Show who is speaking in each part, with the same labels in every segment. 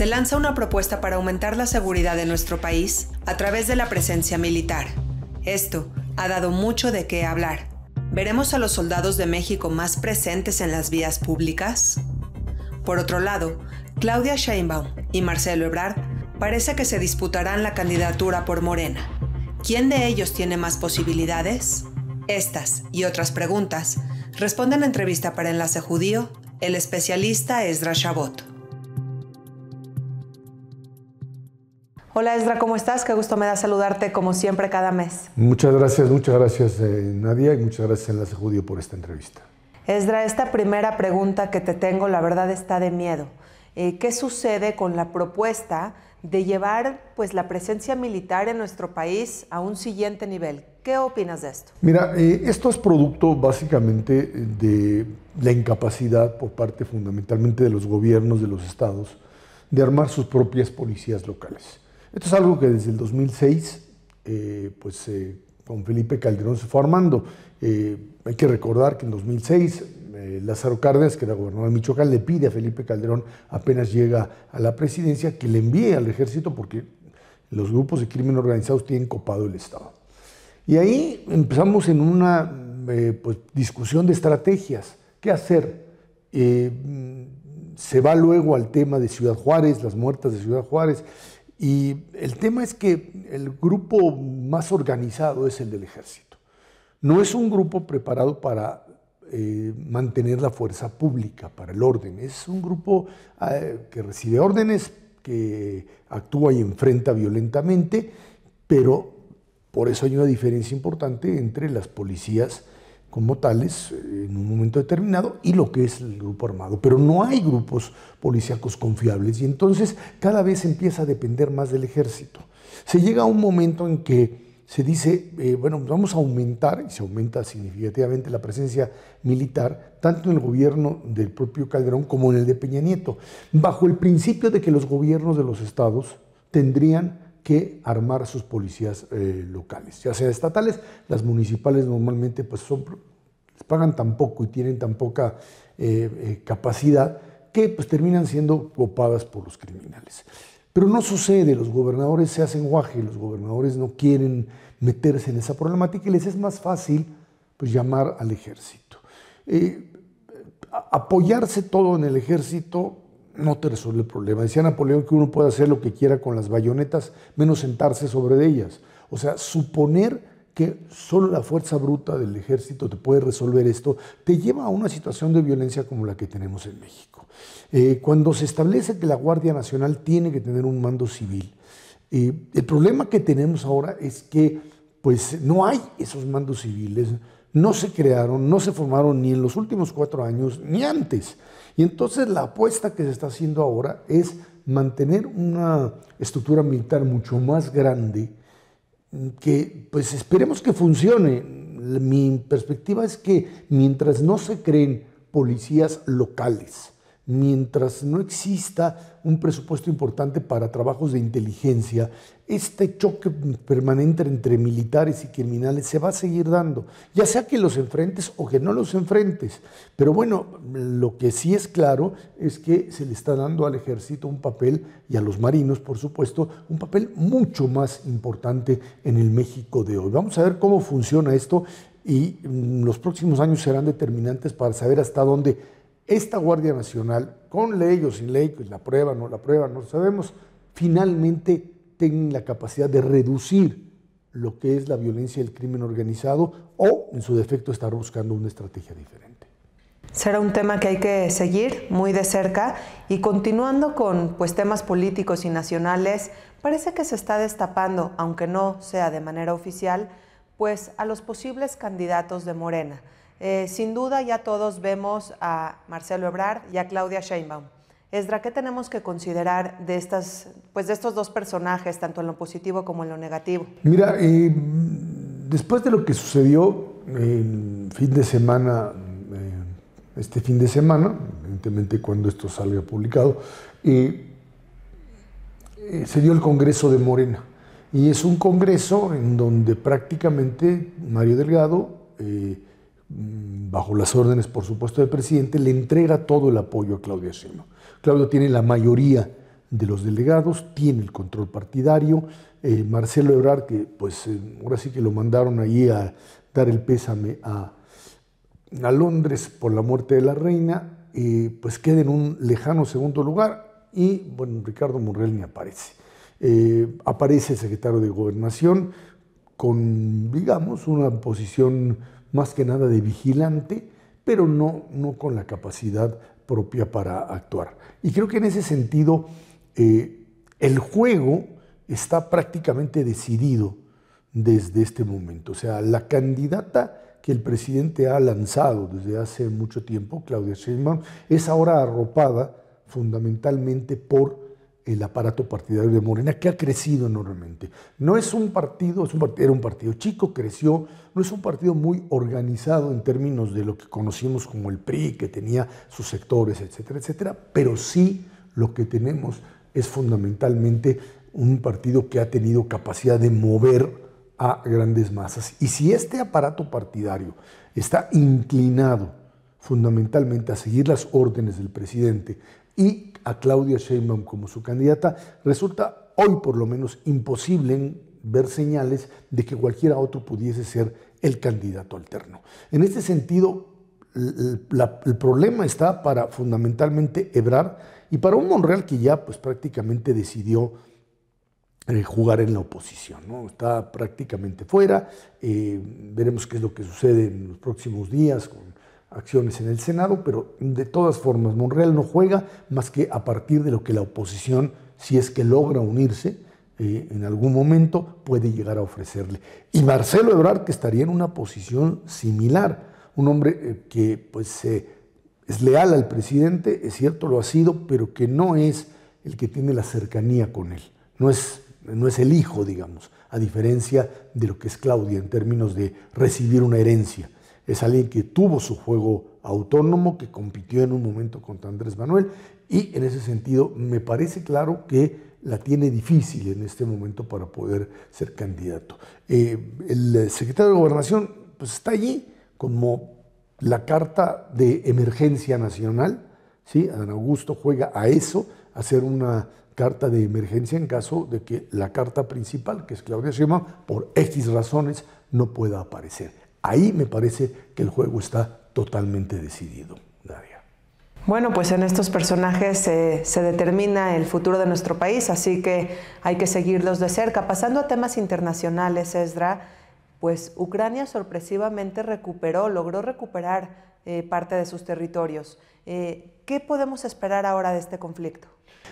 Speaker 1: se lanza una propuesta para aumentar la seguridad de nuestro país a través de la presencia militar. Esto ha dado mucho de qué hablar. ¿Veremos a los soldados de México más presentes en las vías públicas? Por otro lado, Claudia Sheinbaum y Marcelo Ebrard parece que se disputarán la candidatura por Morena. ¿Quién de ellos tiene más posibilidades? Estas y otras preguntas responden a entrevista para Enlace Judío el especialista Ezra Shabot. Hola Esdra, ¿cómo estás? Qué gusto me da saludarte como siempre cada mes.
Speaker 2: Muchas gracias, muchas gracias eh, Nadia y muchas gracias Enlace Judío por esta entrevista.
Speaker 1: Esdra, esta primera pregunta que te tengo la verdad está de miedo. Eh, ¿Qué sucede con la propuesta de llevar pues, la presencia militar en nuestro país a un siguiente nivel? ¿Qué opinas de esto?
Speaker 2: Mira, eh, esto es producto básicamente de la incapacidad por parte fundamentalmente de los gobiernos de los estados de armar sus propias policías locales. Esto es algo que desde el 2006, eh, pues eh, con Felipe Calderón se fue armando. Eh, hay que recordar que en 2006 Lázaro Cárdenas, que era gobernador de Michoacán, le pide a Felipe Calderón, apenas llega a la presidencia, que le envíe al ejército porque los grupos de crimen organizados tienen copado el Estado. Y ahí empezamos en una pues, discusión de estrategias. ¿Qué hacer? Mm, se va luego al tema de Ciudad Juárez, las muertas de Ciudad Juárez. Y el tema es que el grupo más organizado es el del ejército. No es un grupo preparado para eh, mantener la fuerza pública, para el orden. Es un grupo eh, que recibe órdenes, que actúa y enfrenta violentamente, pero por eso hay una diferencia importante entre las policías como tales en un momento determinado y lo que es el grupo armado. Pero no hay grupos policíacos confiables y entonces cada vez empieza a depender más del ejército. Se llega a un momento en que se dice, eh, bueno, vamos a aumentar, y se aumenta significativamente la presencia militar, tanto en el gobierno del propio Calderón como en el de Peña Nieto, bajo el principio de que los gobiernos de los estados tendrían que armar sus policías eh, locales, ya sea estatales, las municipales normalmente pues son pagan tan poco y tienen tan poca eh, eh, capacidad que pues, terminan siendo copadas por los criminales. Pero no sucede, los gobernadores se hacen guaje, los gobernadores no quieren meterse en esa problemática y les es más fácil pues, llamar al ejército. Eh, apoyarse todo en el ejército no te resuelve el problema. Decía Napoleón que uno puede hacer lo que quiera con las bayonetas, menos sentarse sobre ellas. O sea, suponer que solo la fuerza bruta del ejército te puede resolver esto, te lleva a una situación de violencia como la que tenemos en México. Eh, cuando se establece que la Guardia Nacional tiene que tener un mando civil, eh, el problema que tenemos ahora es que pues, no hay esos mandos civiles, no se crearon, no se formaron ni en los últimos cuatro años ni antes. Y entonces la apuesta que se está haciendo ahora es mantener una estructura militar mucho más grande, que pues esperemos que funcione. Mi perspectiva es que mientras no se creen policías locales, mientras no exista un presupuesto importante para trabajos de inteligencia, este choque permanente entre militares y criminales se va a seguir dando, ya sea que los enfrentes o que no los enfrentes. Pero bueno, lo que sí es claro es que se le está dando al ejército un papel, y a los marinos, por supuesto, un papel mucho más importante en el México de hoy. Vamos a ver cómo funciona esto y mm, los próximos años serán determinantes para saber hasta dónde esta Guardia Nacional, con ley o sin ley, pues la prueba, no la prueba, no lo sabemos, finalmente tienen la capacidad de reducir lo que es la violencia y el crimen organizado o, en su defecto, estar buscando una estrategia diferente.
Speaker 1: Será un tema que hay que seguir muy de cerca y continuando con pues, temas políticos y nacionales, parece que se está destapando, aunque no sea de manera oficial, pues a los posibles candidatos de Morena. Eh, sin duda ya todos vemos a Marcelo Ebrard y a Claudia Sheinbaum. Esdra, ¿qué tenemos que considerar de, estas, pues de estos dos personajes, tanto en lo positivo como en lo negativo?
Speaker 2: Mira, eh, después de lo que sucedió el fin de semana, eh, este fin de semana, evidentemente cuando esto salga publicado, se dio el Congreso de Morena. Y es un congreso en donde prácticamente Mario Delgado Mm, bajo las órdenes, por supuesto, del presidente, le entrega todo el apoyo a Claudia Sheinbaum. Claudio tiene la mayoría de los delegados, tiene el control partidario. Eh, Marcelo Ebrard, que pues eh, ahora sí que lo mandaron allí a dar el pésame a, Londres por la muerte de la reina, eh, pues queda en un lejano segundo lugar y bueno, Ricardo Morrell ni aparece. aparece el secretario de Gobernación con, digamos, una posición más que nada de vigilante, pero no, no con la capacidad propia para actuar. Y creo que en ese sentido eh, el juego está prácticamente decidido desde este momento. O sea, la candidata que el presidente ha lanzado desde hace mucho tiempo, Claudia Sheinbaum, es ahora arropada fundamentalmente por el aparato partidario de Morena, que ha crecido enormemente. No es un partido, es un era un partido chico, creció, no es un partido muy organizado en términos de lo que conocimos como el PRI, que tenía sus sectores, etcétera, etcétera, pero sí lo que tenemos es fundamentalmente un partido que ha tenido capacidad de mover a grandes masas. Y si este aparato partidario está inclinado fundamentalmente a seguir las órdenes del presidente y a Claudia Sheinbaum como su candidata, resulta hoy por lo menos imposible ver señales de que cualquiera otro pudiese ser el candidato alterno. En este sentido, el, problema está para fundamentalmente Ebrar y para un Monreal que ya pues, prácticamente decidió eh, jugar en la oposición, ¿no? está prácticamente fuera, eh, veremos qué es lo que sucede en los próximos días con acciones en el Senado, pero de todas formas Monreal no juega más que a partir de lo que la oposición, si es que logra unirse eh, en algún momento, puede llegar a ofrecerle. Y Marcelo Ebrard que estaría en una posición similar, un hombre eh, que pues eh, es leal al presidente, es cierto, lo ha sido, pero que no es el que tiene la cercanía con él, no es, no es el hijo, digamos, a diferencia de lo que es Claudia en términos de recibir una herencia es alguien que tuvo su juego autónomo, que compitió en un momento contra Andrés Manuel y en ese sentido me parece claro que la tiene difícil en este momento para poder ser candidato. Eh, el eh, secretario de Gobernación pues, está allí como la carta de emergencia nacional, ¿sí? Adán Augusto juega a eso, a hacer una carta de emergencia en caso de que la carta principal, que es Claudia Sheinbaum, por X razones no pueda aparecer. Ahí me parece que el juego está totalmente decidido, Nadia.
Speaker 1: Bueno, pues en estos personajes se determina el futuro de nuestro país, así que hay que seguirlos de cerca. Pasando a temas internacionales, Esdra, pues Ucrania sorpresivamente recuperó, logró recuperar eh, parte de sus territorios. Eh, ¿Qué podemos esperar ahora de este conflicto?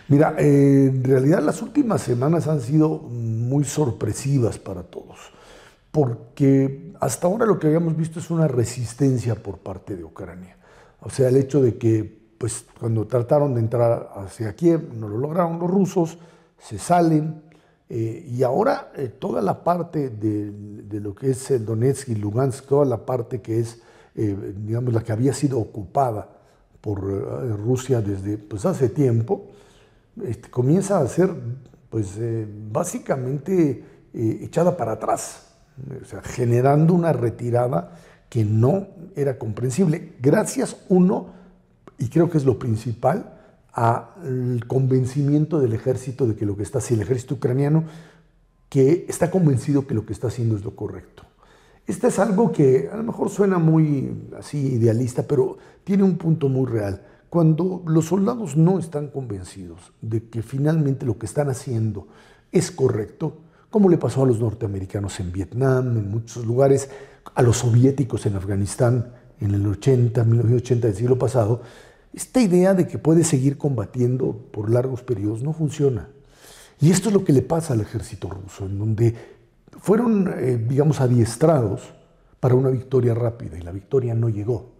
Speaker 2: Mira, eh, en realidad las últimas semanas han sido muy sorpresivas para todos porque hasta ahora lo que habíamos visto es una resistencia por parte de Ucrania. O sea, el hecho de que pues, cuando trataron de entrar hacia Kiev no lo lograron los rusos, se salen, eh, y ahora eh, toda la parte de, lo que es Donetsk y Lugansk, toda la parte que es, eh, digamos, la que había sido ocupada por Rusia desde pues, hace tiempo, este, comienza a ser pues, básicamente echada para atrás generando una retirada que no era comprensible. Gracias, uno, y creo que es lo principal, al convencimiento del ejército de que lo que está haciendo, el ejército ucraniano, que está convencido que lo que está haciendo es lo correcto. Este es algo que a lo mejor suena muy así idealista, pero tiene un punto muy real. Cuando los soldados no están convencidos de que finalmente lo que están haciendo es correcto, como le pasó a los norteamericanos en Vietnam, en muchos lugares, a los soviéticos en Afganistán en el 80, 1980 del siglo pasado, esta idea de que puede seguir combatiendo por largos periodos no funciona. Y esto es lo que le pasa al ejército ruso, en donde fueron, eh, digamos, adiestrados para una victoria rápida y la victoria no llegó.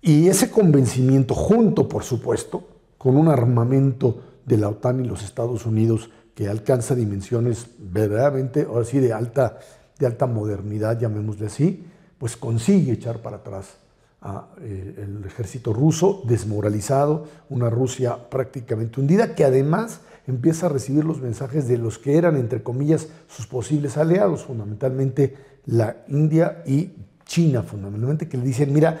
Speaker 2: Y ese convencimiento, junto, por supuesto, con un armamento de la OTAN y los Estados Unidos que alcanza dimensiones verdaderamente, ahora sí, de alta, de alta modernidad, llamémosle así, pues consigue echar para atrás a, eh, el ejército ruso desmoralizado, una Rusia prácticamente hundida, que además empieza a recibir los mensajes de los que eran, entre comillas, sus posibles aliados, fundamentalmente la India y China, fundamentalmente, que le dicen, mira,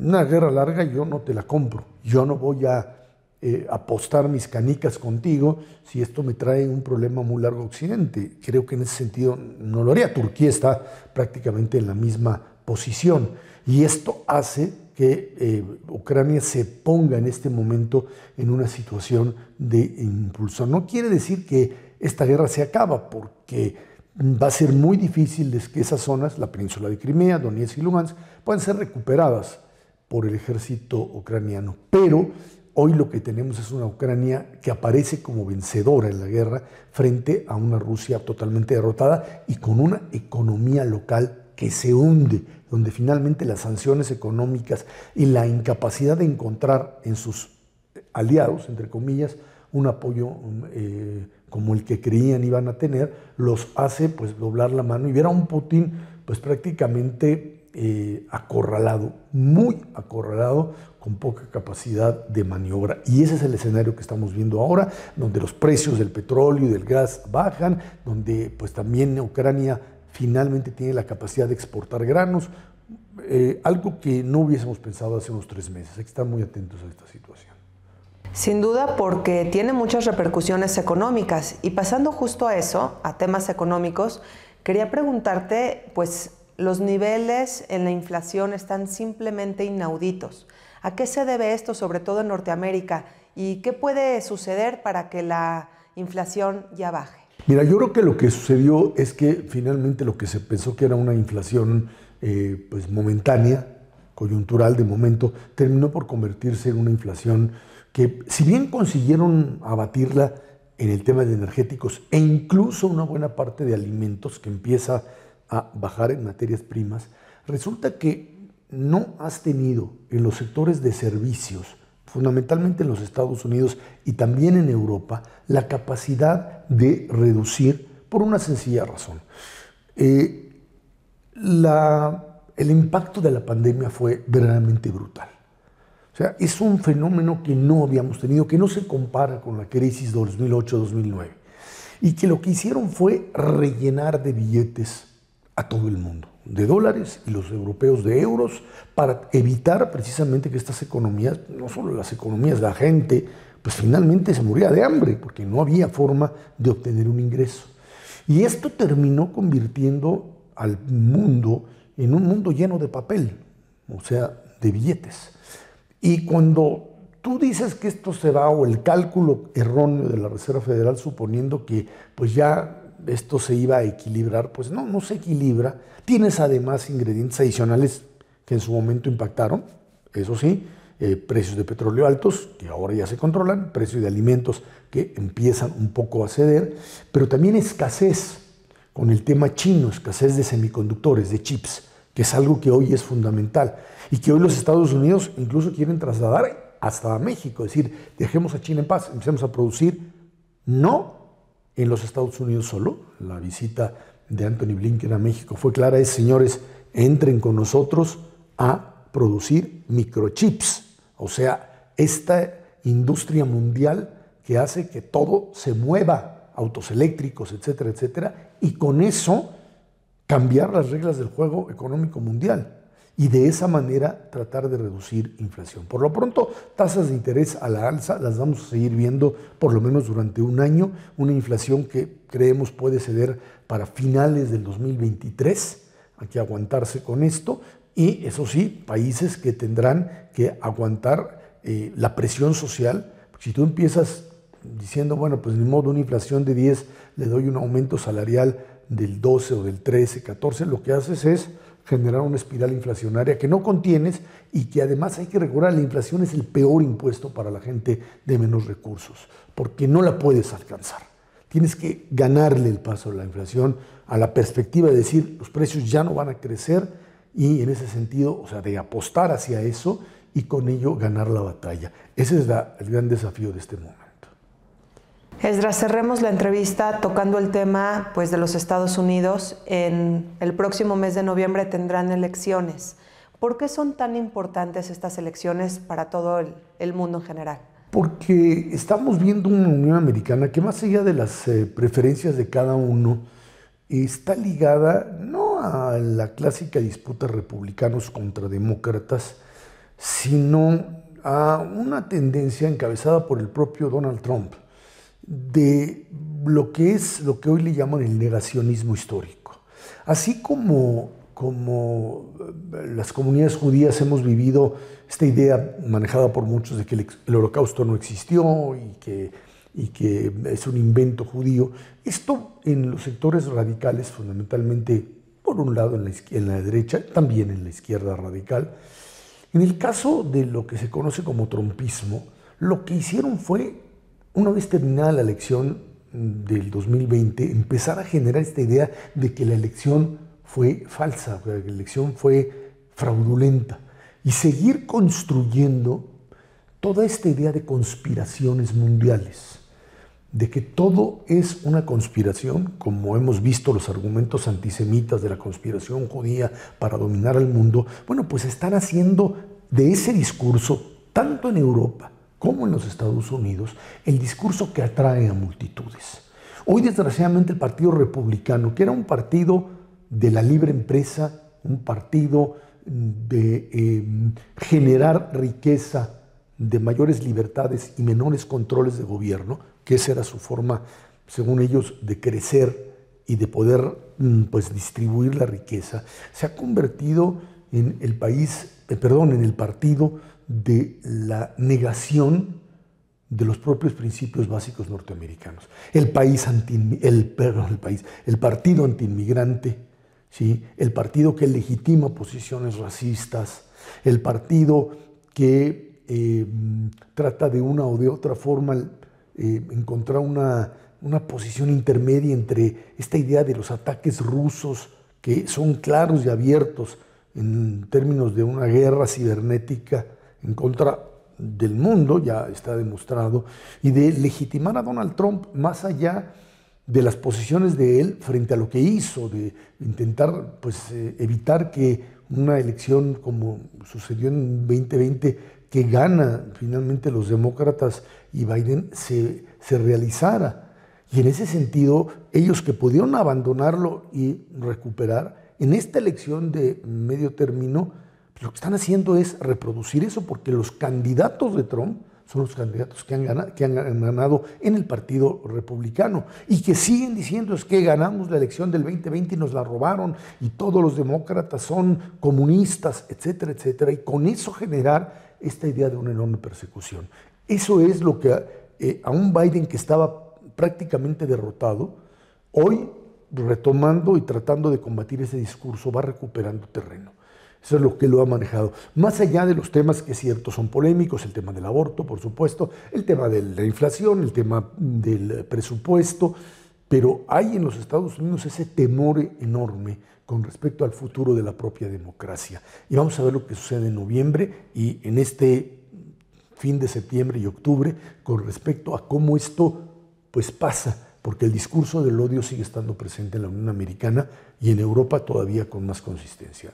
Speaker 2: una guerra larga yo no te la compro, yo no voy a eh, apostar mis canicas contigo si esto me trae un problema muy largo Occidente. Creo que en ese sentido no lo haría. Turquía está prácticamente en la misma posición y esto hace que eh, Ucrania se ponga en este momento en una situación de impulso. No quiere decir que esta guerra se acaba porque va a ser muy difícil que esas zonas, la península de Crimea, Donetsk y Lugansk, puedan ser recuperadas por el ejército ucraniano. Pero Hoy lo que tenemos es una Ucrania que aparece como vencedora en la guerra frente a una Rusia totalmente derrotada y con una economía local que se hunde, donde finalmente las sanciones económicas y la incapacidad de encontrar en sus eh, aliados, entre comillas, un apoyo mm, eh, como el que creían iban a tener, los hace pues doblar la mano y ver a un Putin pues prácticamente eh, acorralado, muy acorralado, con poca capacidad de maniobra. Y ese es el escenario que estamos viendo ahora, donde los precios del petróleo y del gas bajan, donde pues también Ucrania finalmente tiene la capacidad de exportar granos, eh, algo que no hubiésemos pensado hace unos tres meses. Hay que estar muy atentos a esta situación.
Speaker 1: Sin duda porque tiene muchas repercusiones económicas. Y pasando justo a eso, a temas económicos, quería preguntarte, pues los niveles en la inflación están simplemente inauditos. ¿A qué se debe esto, sobre todo en Norteamérica? ¿Y qué puede suceder para que la inflación ya baje?
Speaker 2: Mira, yo creo que lo que sucedió es que finalmente lo que se pensó que era una inflación eh, pues momentánea, coyuntural de momento, terminó por convertirse en una inflación que si bien consiguieron abatirla en el tema de energéticos e incluso una buena parte de alimentos que empieza a bajar en materias primas, resulta que no has tenido en los sectores de servicios, fundamentalmente en los Estados Unidos y también en Europa, la capacidad de reducir por una sencilla razón. Eh, el impacto de la pandemia fue verdaderamente brutal. O sea, es un fenómeno que no habíamos tenido, que no se compara con la crisis 2008-2009, y que lo que hicieron fue rellenar de billetes a todo el mundo, de dólares y los europeos de euros, para evitar precisamente que estas economías, no solo las economías, la gente, pues finalmente se moría de hambre, porque no había forma de obtener un ingreso. Y esto terminó convirtiendo al mundo en un mundo lleno de papel, o sea, de billetes. Y cuando tú dices que esto se va, o el cálculo erróneo de la Reserva Federal, suponiendo que pues ya esto se iba a equilibrar, pues no, no se equilibra. Tienes además ingredientes adicionales que en su momento impactaron, eso sí, eh, precios de petróleo altos, que ahora ya se controlan, precios de alimentos que empiezan un poco a ceder, pero también escasez con el tema chino, escasez de semiconductores, de chips, que es algo que hoy es fundamental y que hoy los Estados Unidos incluso quieren trasladar hasta México, es decir, dejemos a China en paz, empecemos a producir, no en los Estados Unidos solo. La visita de Anthony Blinken a México fue clara, es señores, entren con nosotros a producir microchips, o sea, esta industria mundial que hace que todo se mueva, autos eléctricos, etcétera, etcétera, y con eso cambiar las reglas del juego económico mundial y de esa manera tratar de reducir inflación. Por lo pronto, tasas de interés a la alza las vamos a seguir viendo por lo menos durante un año, una inflación que creemos puede ceder para finales del 2023, hay que aguantarse con esto, y eso sí, países que tendrán que aguantar eh, la presión social, si tú empiezas diciendo, bueno, pues ni modo, una inflación de 10, le doy un aumento salarial del 12 o del 13, 14, lo que haces es generar una espiral inflacionaria que no contienes y que además hay que recordar, la inflación es el peor impuesto para la gente de menos recursos, porque no la puedes alcanzar. Tienes que ganarle el paso a la inflación a la perspectiva de decir los precios ya no van a crecer y en ese sentido, o sea, de apostar hacia eso y con ello ganar la batalla. Ese es el gran desafío de este mundo.
Speaker 1: Esdras, cerremos la entrevista tocando el tema pues, de los Estados Unidos. En el próximo mes de noviembre tendrán elecciones. ¿Por qué son tan importantes estas elecciones para todo el, mundo en general?
Speaker 2: Porque estamos viendo una Unión Americana que más allá de las eh, preferencias de cada uno, está ligada no a la clásica disputa republicanos contra demócratas, sino a una tendencia encabezada por el propio Donald Trump de lo que es lo que hoy le llaman el negacionismo histórico. Así como, como eh, las comunidades judías hemos vivido esta idea manejada por muchos de que el, holocausto no existió y que, que es un invento judío, esto en los sectores radicales, fundamentalmente por un lado en la, en la derecha, también en la izquierda radical, en el caso de lo que se conoce como trompismo, lo que hicieron fue una vez terminada la elección del 2020, empezar a generar esta idea de que la elección fue falsa, que la elección fue fraudulenta, y seguir construyendo toda esta idea de conspiraciones mundiales, de que todo es una conspiración, como hemos visto los argumentos antisemitas de la conspiración judía para dominar al mundo, bueno, pues están haciendo de ese discurso, tanto en Europa como en los Estados Unidos, el discurso que atrae a multitudes. Hoy, desgraciadamente, el Partido Republicano, que era un partido de la libre empresa, un partido de em, generar riqueza, de mayores libertades y menores controles de gobierno, que esa era su forma, según ellos, de crecer y de poder mm, pues, distribuir la riqueza, se ha convertido en el país, eh, perdón, en el partido de la negación de los propios principios básicos norteamericanos. El país anti, el, el país, el partido antiinmigrante, ¿sí? el partido que legitima posiciones racistas, el partido que eh, trata de una o de otra forma eh, encontrar una, una posición intermedia entre esta idea de los ataques rusos que son claros y abiertos en términos de una guerra cibernética en contra del mundo, ya está demostrado, y de legitimar a Donald Trump más allá de las posiciones de él frente a lo que hizo, de intentar pues, eh, evitar que una elección como sucedió en 2020, que gana finalmente los demócratas y Biden, se, se realizara. Y en ese sentido, ellos que pudieron abandonarlo y recuperar, en esta elección de medio término, lo que están haciendo es reproducir eso porque los candidatos de Trump son los candidatos que han, ganado, en el Partido Republicano y que siguen diciendo es que ganamos la elección del 2020 y nos la robaron y todos los demócratas son comunistas, etcétera, etcétera, y con eso generar esta idea de una enorme persecución. Eso es lo que eh, a un Biden que estaba prácticamente derrotado, hoy retomando y tratando de combatir ese discurso va recuperando terreno. Eso es lo que lo ha manejado. Más allá de los temas que cierto son polémicos, el tema del aborto, por supuesto, el tema de la inflación, el tema del presupuesto, pero hay en los Estados Unidos ese temor enorme con respecto al futuro de la propia democracia. Y vamos a ver lo que sucede en noviembre y en este fin de septiembre y octubre con respecto a cómo esto pues pasa, porque el discurso del odio sigue estando presente en la Unión Americana y en Europa todavía con más consistencia.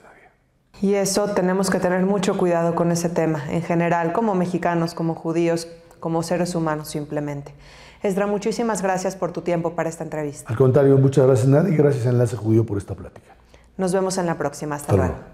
Speaker 1: Y eso tenemos que tener mucho cuidado con ese tema, en general, como mexicanos, como judíos, como seres humanos simplemente. Esdra, muchísimas gracias por tu tiempo para esta entrevista.
Speaker 2: Al contrario, muchas gracias, Nadia, y gracias a Enlace Judío por esta plática.
Speaker 1: Nos vemos en la próxima. Hasta, luego.